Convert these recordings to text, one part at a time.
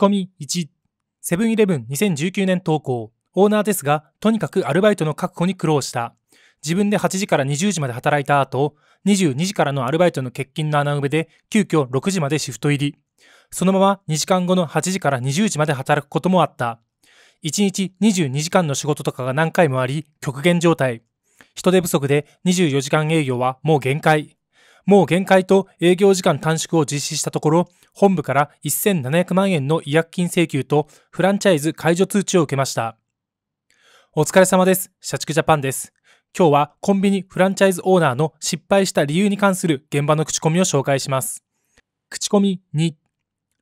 込み1、セブンイレブン2019年投稿。オーナーですが、とにかくアルバイトの確保に苦労した。自分で8時から20時まで働いた後、22時からのアルバイトの欠勤の穴埋めで、急遽6時までシフト入り。そのまま2時間後の8時から20時まで働くこともあった。1日22時間の仕事とかが何回もあり、極限状態。人手不足で24時間営業はもう限界。もう限界と営業時間短縮を実施したところ、本部から1700万円の違約金請求とフランチャイズ解除通知を受けました。お疲れ様です。社畜ジャパンです。今日はコンビニフランチャイズオーナーの失敗した理由に関する現場の口コミを紹介します。口コミ2、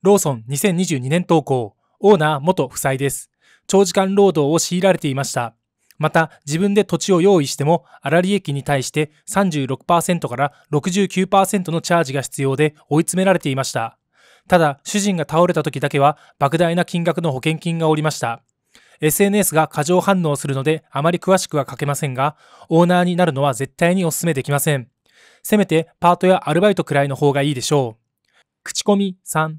ローソン2022年投稿、オーナー元夫妻です。長時間労働を強いられていました。また、自分で土地を用意しても、粗利益に対して36%から69%のチャージが必要で追い詰められていました。ただ、主人が倒れた時だけは、莫大な金額の保険金がおりました。SNS が過剰反応するので、あまり詳しくは書けませんが、オーナーになるのは絶対にお勧めできません。せめて、パートやアルバイトくらいの方がいいでしょう。口コミ3。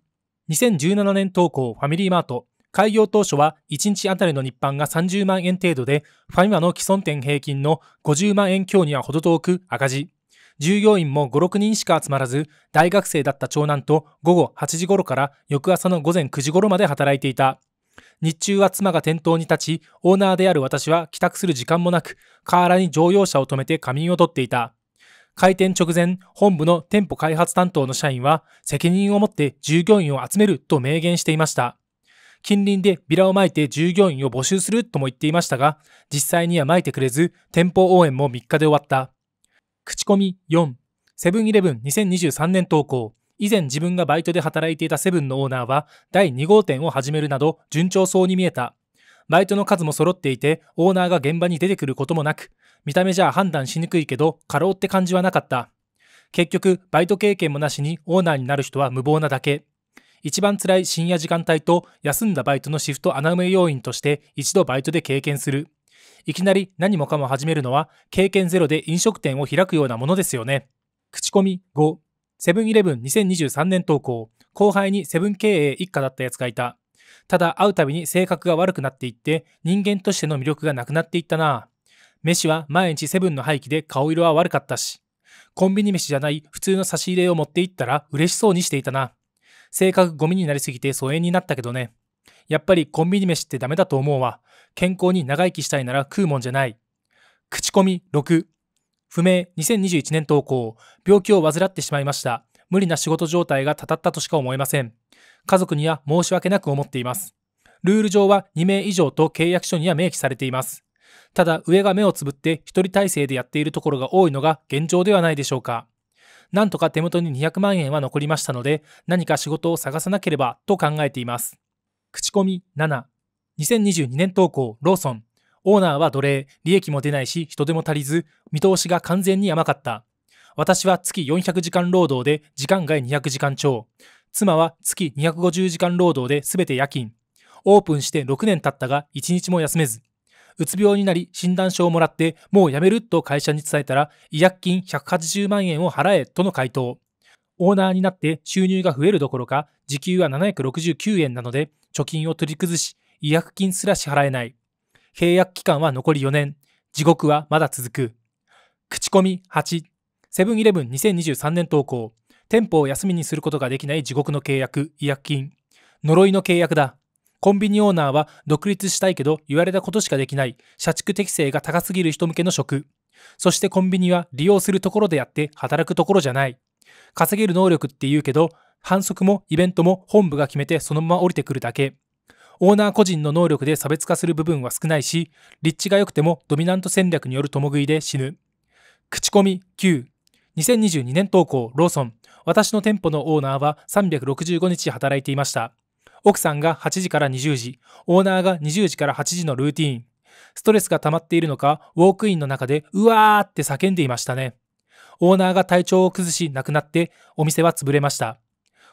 2017年投稿ファミリーマート。開業当初は1日あたりの日販が30万円程度で、ファミマの既存店平均の50万円強には程遠く赤字。従業員も5、6人しか集まらず、大学生だった長男と午後8時頃から翌朝の午前9時頃まで働いていた。日中は妻が店頭に立ち、オーナーである私は帰宅する時間もなく、河原に乗用車を止めて仮眠をとっていた。開店直前、本部の店舗開発担当の社員は、責任を持って従業員を集めると明言していました。近隣でビラをまいて従業員を募集するとも言っていましたが、実際にはまいてくれず、店舗応援も3日で終わった。口コミ4、セブンイレブン2023年投稿。以前自分がバイトで働いていたセブンのオーナーは、第2号店を始めるなど、順調そうに見えた。バイトの数も揃っていて、オーナーが現場に出てくることもなく、見た目じゃ判断しにくいけど、過労って感じはなかった。結局、バイト経験もなしにオーナーになる人は無謀なだけ。一番辛い深夜時間帯と休んだバイトのシフト穴埋め要因として一度バイトで経験する。いきなり何もかも始めるのは経験ゼロで飲食店を開くようなものですよね。口コミ5セブンイレブン2023年投稿後輩にセブン経営一家だったやつがいた。ただ会うたびに性格が悪くなっていって人間としての魅力がなくなっていったな。飯は毎日セブンの廃棄で顔色は悪かったし。コンビニ飯じゃない普通の差し入れを持っていったら嬉しそうにしていたな。性格ゴミになりすぎて疎遠になったけどね。やっぱりコンビニ飯ってダメだと思うわ。健康に長生きしたいなら食うもんじゃない。口コミ6。不明2021年投稿。病気を患ってしまいました。無理な仕事状態がたたったとしか思えません。家族には申し訳なく思っています。ルール上は2名以上と契約書には明記されています。ただ上が目をつぶって1人体制でやっているところが多いのが現状ではないでしょうか。なんとか手元に200万円は残りましたので、何か仕事を探さなければと考えています。口コミ7。2022年投稿、ローソン。オーナーは奴隷、利益も出ないし人手も足りず、見通しが完全に甘かった。私は月400時間労働で時間外200時間超。妻は月250時間労働で全て夜勤。オープンして6年経ったが1日も休めず。うつ病になり診断書をもらってもう辞めると会社に伝えたら違約金180万円を払えとの回答オーナーになって収入が増えるどころか時給は769円なので貯金を取り崩し違約金すら支払えない契約期間は残り4年地獄はまだ続く口コミ8セブンイレブン2023年投稿店舗を休みにすることができない地獄の契約違約金呪いの契約だコンビニオーナーは独立したいけど言われたことしかできない社畜適性が高すぎる人向けの職。そしてコンビニは利用するところであって働くところじゃない。稼げる能力って言うけど、反則もイベントも本部が決めてそのまま降りてくるだけ。オーナー個人の能力で差別化する部分は少ないし、立地が良くてもドミナント戦略による共食いで死ぬ。口コミ9。2022年投稿ローソン。私の店舗のオーナーは365日働いていました。奥さんが8時から20時、オーナーが20時から8時のルーティーン。ストレスが溜まっているのか、ウォークインの中で、うわーって叫んでいましたね。オーナーが体調を崩し亡くなって、お店は潰れました。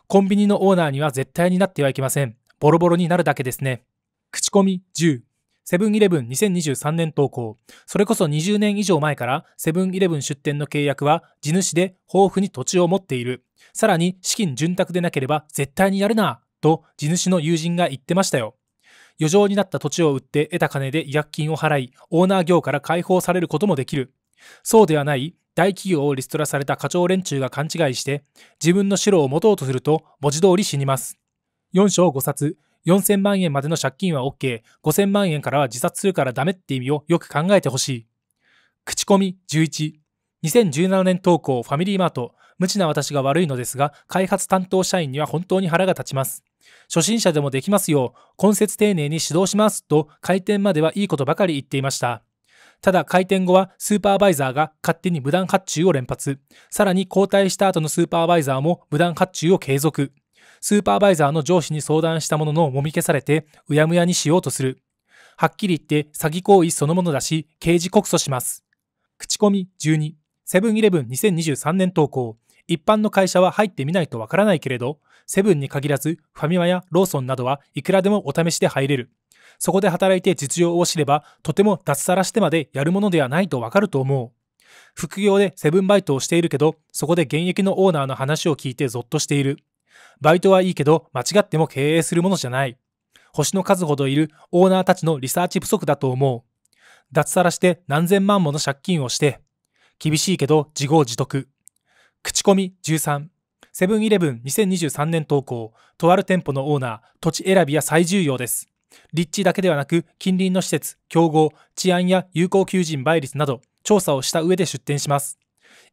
コンビニのオーナーには絶対になってはいけません。ボロボロになるだけですね。口コミ10。セブンイレブン2023年投稿。それこそ20年以上前からセブンイレブン出店の契約は地主で豊富に土地を持っている。さらに資金潤沢でなければ絶対にやるなと地主の友人が言ってましたよ。余剰になった土地を売って得た金で違約金を払い、オーナー業から解放されることもできる。そうではない大企業をリストラされた課長連中が勘違いして、自分の城を持とうとすると文字通り死にます。4章5冊、4000万円までの借金は OK、5000万円からは自殺するからダメって意味をよく考えてほしい。口コミ11。2017年投稿ファミリーマート。無知な私が悪いのですが、開発担当社員には本当に腹が立ちます。初心者でもできますよう、今節丁寧に指導しますと開店まではいいことばかり言っていました。ただ開店後はスーパーバイザーが勝手に無断発注を連発。さらに交代した後のスーパーバイザーも無断発注を継続。スーパーバイザーの上司に相談したもののもみ消されて、うやむやにしようとする。はっきり言って詐欺行為そのものだし、刑事告訴します。口コミ12、セブンイレブン2023年投稿。一般の会社は入ってみないとわからないけれど、セブンに限らず、ファミマやローソンなどはいくらでもお試しで入れる。そこで働いて実情を知れば、とても脱サラしてまでやるものではないとわかると思う。副業でセブンバイトをしているけど、そこで現役のオーナーの話を聞いてゾッとしている。バイトはいいけど、間違っても経営するものじゃない。星の数ほどいるオーナーたちのリサーチ不足だと思う。脱サラして何千万もの借金をして、厳しいけど自業自得。口コミ13。セブンイレブン2023年投稿、とある店舗のオーナー、土地選びは最重要です。立地だけではなく、近隣の施設、競合、治安や有効求人倍率など、調査をした上で出店します。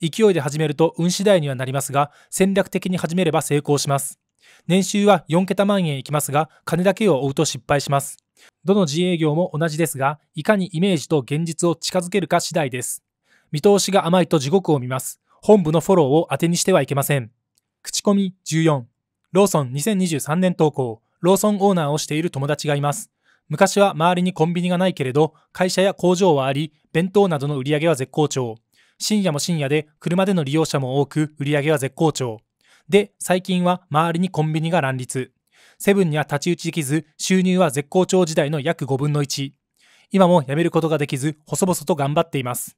勢いで始めると運次第にはなりますが、戦略的に始めれば成功します。年収は4桁万円いきますが、金だけを追うと失敗します。どの自営業も同じですが、いかにイメージと現実を近づけるか次第です。見通しが甘いと地獄を見ます。本部のフォローを当てにしてはいけません。口コミ14ローソン2023年投稿ローソンオーナーをしている友達がいます昔は周りにコンビニがないけれど会社や工場はあり弁当などの売り上げは絶好調深夜も深夜で車での利用者も多く売り上げは絶好調で最近は周りにコンビニが乱立セブンには太刀打ちできず収入は絶好調時代の約5分の1今も辞めることができず細々と頑張っています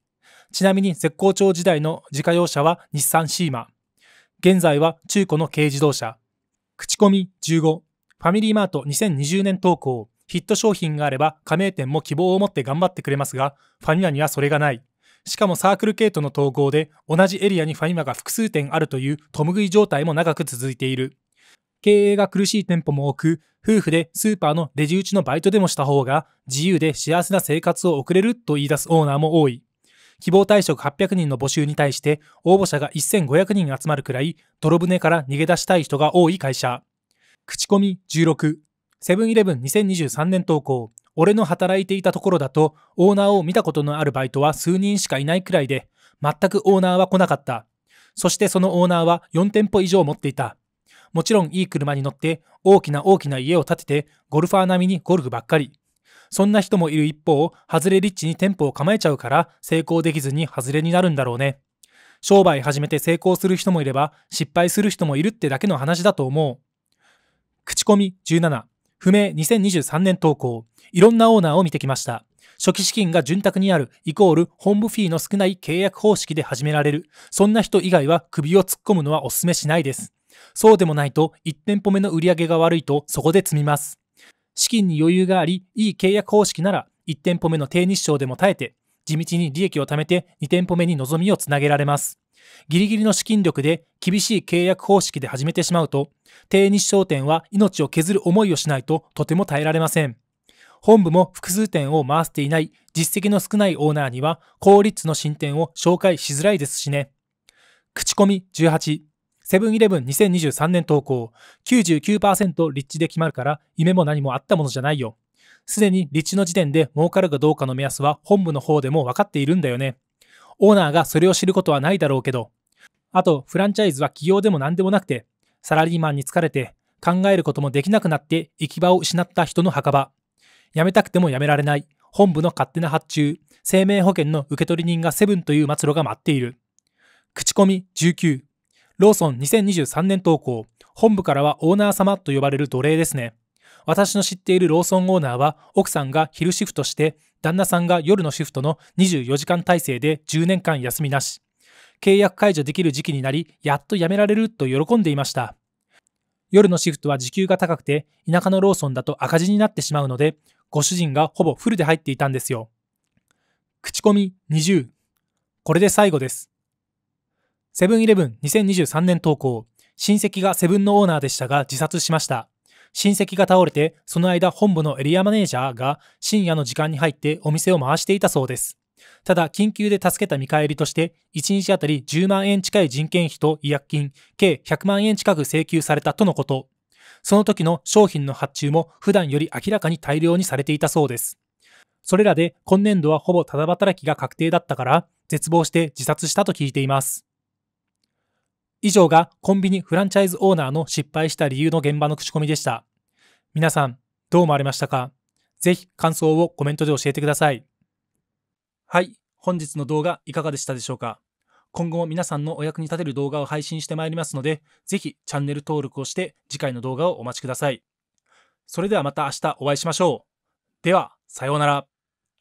ちなみに絶好調時代の自家用車は日産シーマ現在は中古の軽自動車、口コミ15、ファミリーマート2020年投稿、ヒット商品があれば加盟店も希望を持って頑張ってくれますが、ファミマにはそれがない。しかもサークル系との統合で同じエリアにファミマが複数店あるというトム食い状態も長く続いている。経営が苦しい店舗も多く、夫婦でスーパーのレジ打ちのバイトでもした方が自由で幸せな生活を送れると言い出すオーナーも多い。希望退職800人の募集に対して応募者が1500人集まるくらい泥船から逃げ出したい人が多い会社口コミ16セブンイレブン2023年投稿俺の働いていたところだとオーナーを見たことのあるバイトは数人しかいないくらいで全くオーナーは来なかったそしてそのオーナーは4店舗以上持っていたもちろんいい車に乗って大きな大きな家を建ててゴルファー並みにゴルフばっかりそんな人もいる一方、ハズレ立地に店舗を構えちゃうから成功できずにハズレになるんだろうね。商売始めて成功する人もいれば失敗する人もいるってだけの話だと思う。口コミ17、不明2023年投稿、いろんなオーナーを見てきました。初期資金が潤沢にある、イコール本部フィーの少ない契約方式で始められる。そんな人以外は首を突っ込むのはお勧めしないです。そうでもないと、1店舗目の売り上げが悪いとそこで積みます。資金に余裕があり、いい契約方式なら、1店舗目の低日照でも耐えて、地道に利益を貯めて2店舗目に望みをつなげられます。ギリギリの資金力で厳しい契約方式で始めてしまうと、低日商店は命を削る思いをしないととても耐えられません。本部も複数店を回していない実績の少ないオーナーには、効率の進展を紹介しづらいですしね。口コミ18。セブンイレブン2023年投稿99%立地で決まるから夢も何もあったものじゃないよ。すでに立地の時点で儲かるかどうかの目安は本部の方でも分かっているんだよね。オーナーがそれを知ることはないだろうけど。あと、フランチャイズは企業でも何でもなくて、サラリーマンに疲れて、考えることもできなくなって行き場を失った人の墓場。辞めたくても辞められない。本部の勝手な発注。生命保険の受取人がセブンという末路が待っている。口コミ19。ローソン2023年投稿、本部からはオーナー様と呼ばれる奴隷ですね。私の知っているローソンオーナーは奥さんが昼シフトして旦那さんが夜のシフトの24時間体制で10年間休みなし契約解除できる時期になりやっと辞められると喜んでいました夜のシフトは時給が高くて田舎のローソンだと赤字になってしまうのでご主人がほぼフルで入っていたんですよ口コミ20これで最後ですセブンイレブン2023年投稿。親戚がセブンのオーナーでしたが自殺しました。親戚が倒れて、その間本部のエリアマネージャーが深夜の時間に入ってお店を回していたそうです。ただ、緊急で助けた見返りとして、1日あたり10万円近い人件費と違約金、計100万円近く請求されたとのこと。その時の商品の発注も普段より明らかに大量にされていたそうです。それらで今年度はほぼただ働きが確定だったから、絶望して自殺したと聞いています。以上がコンビニフランチャイズオーナーの失敗した理由の現場の口コミでした。皆さん、どう思われましたかぜひ感想をコメントで教えてください。はい、本日の動画いかがでしたでしょうか今後も皆さんのお役に立てる動画を配信してまいりますので、ぜひチャンネル登録をして次回の動画をお待ちください。それではまた明日お会いしましょう。では、さようなら。